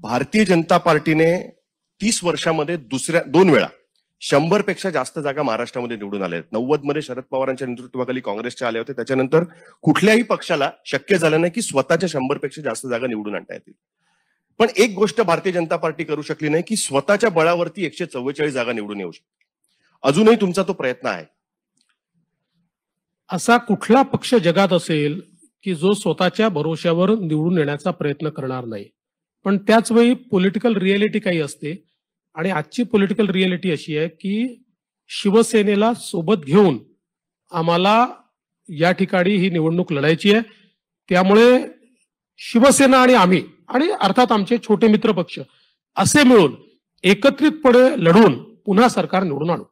भारतीय जनता पार्टीने तीस वर्षामध्ये दुसऱ्या दोन वेळा शंभर पेक्षा जास्त जागा महाराष्ट्रामध्ये निवडून आल्या आहेत नव्वद मध्ये शरद पवारांच्या नेतृत्वाखाली काँग्रेसच्या आले होते त्याच्यानंतर कुठल्याही पक्षाला शक्य झालं नाही की स्वतःच्या शंभर पेक्षा जास्त जागा निवडून आणता येतील पण एक गोष्ट भारतीय जनता पार्टी करू शकली नाही की स्वतःच्या बळावरती एकशे चव्वेचाळीस जागा निवडून येऊ शकते अजूनही तुमचा तो प्रयत्न आहे असा कुठला पक्ष जगात असेल की जो स्वतःच्या भरोश्यावर निवडून येण्याचा प्रयत्न करणार नाही पण त्याच वेळी पॉलिटिकल रिअलिटी काही असते आणि आजची पॉलिटिकल रिअलिटी अशी आहे की शिवसेनेला सोबत घेऊन आम्हाला या ठिकाणी ही निवडणूक लढायची आहे त्यामुळे शिवसेना आणि आम्ही आणि अर्थात आमचे छोटे मित्र पक्ष असे मिळून एकत्रितपणे लढून पुन्हा सरकार निवडून आणू